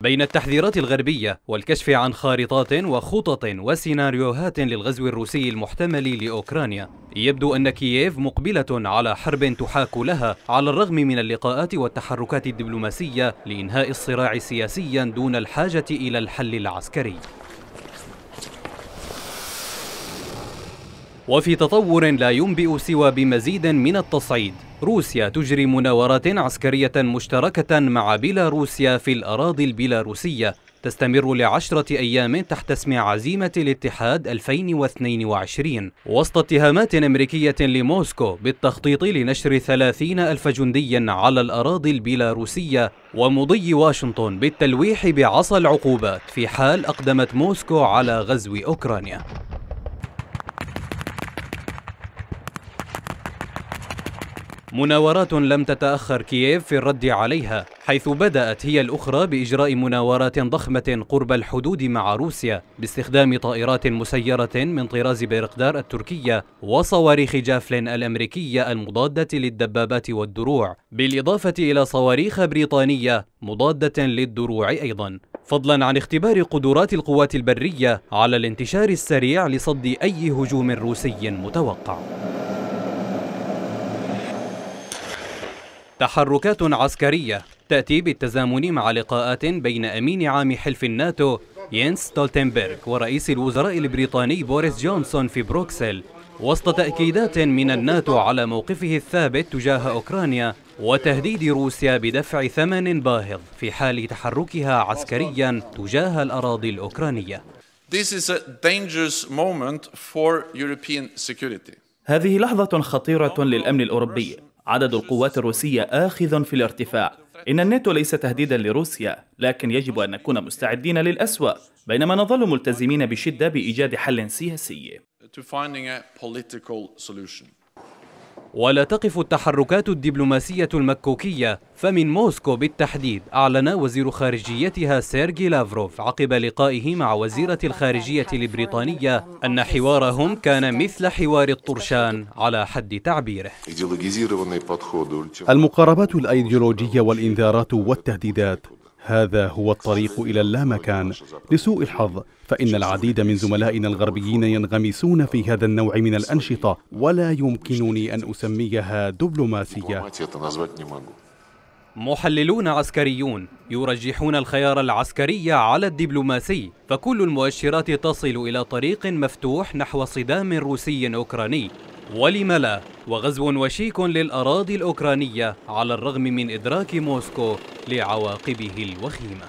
بين التحذيرات الغربية والكشف عن خارطات وخطط وسيناريوهات للغزو الروسي المحتمل لأوكرانيا يبدو أن كييف مقبلة على حرب تحاك لها على الرغم من اللقاءات والتحركات الدبلوماسية لإنهاء الصراع سياسيا دون الحاجة إلى الحل العسكري وفي تطور لا ينبئ سوى بمزيد من التصعيد روسيا تجري مناورات عسكرية مشتركة مع بيلاروسيا في الأراضي البيلاروسية تستمر لعشرة أيام تحت اسم عزيمة الاتحاد 2022 وسط اتهامات أمريكية لموسكو بالتخطيط لنشر 30 ألف جندي على الأراضي البيلاروسية ومضي واشنطن بالتلويح بعصا العقوبات في حال أقدمت موسكو على غزو أوكرانيا مناورات لم تتأخر كييف في الرد عليها حيث بدأت هي الأخرى بإجراء مناورات ضخمة قرب الحدود مع روسيا باستخدام طائرات مسيرة من طراز بيرقدار التركية وصواريخ جافلين الأمريكية المضادة للدبابات والدروع بالإضافة إلى صواريخ بريطانية مضادة للدروع أيضا فضلا عن اختبار قدرات القوات البرية على الانتشار السريع لصد أي هجوم روسي متوقع تحركات عسكرية تأتي بالتزامن مع لقاءات بين أمين عام حلف الناتو ينس ستولتنبرغ ورئيس الوزراء البريطاني بوريس جونسون في بروكسل وسط تأكيدات من الناتو على موقفه الثابت تجاه أوكرانيا وتهديد روسيا بدفع ثمن باهظ في حال تحركها عسكريا تجاه الأراضي الأوكرانية هذه لحظة خطيرة للأمن الأوروبي عدد القوات الروسية آخذ في الارتفاع إن الناتو ليس تهديدا لروسيا لكن يجب أن نكون مستعدين للأسوأ بينما نظل ملتزمين بشدة بإيجاد حل سياسي ولا تقف التحركات الدبلوماسية المكوكية فمن موسكو بالتحديد أعلن وزير خارجيتها سيرجي لافروف عقب لقائه مع وزيرة الخارجية البريطانية أن حوارهم كان مثل حوار الطرشان على حد تعبيره المقاربات الأيديولوجية والإنذارات والتهديدات هذا هو الطريق إلى اللامكان لسوء الحظ فإن العديد من زملائنا الغربيين ينغمسون في هذا النوع من الأنشطة ولا يمكنني أن أسميها دبلوماسية محللون عسكريون يرجحون الخيار العسكري على الدبلوماسي فكل المؤشرات تصل إلى طريق مفتوح نحو صدام روسي أوكراني ولم لا وغزو وشيك للأراضي الأوكرانية على الرغم من إدراك موسكو لعواقبه الوخيمه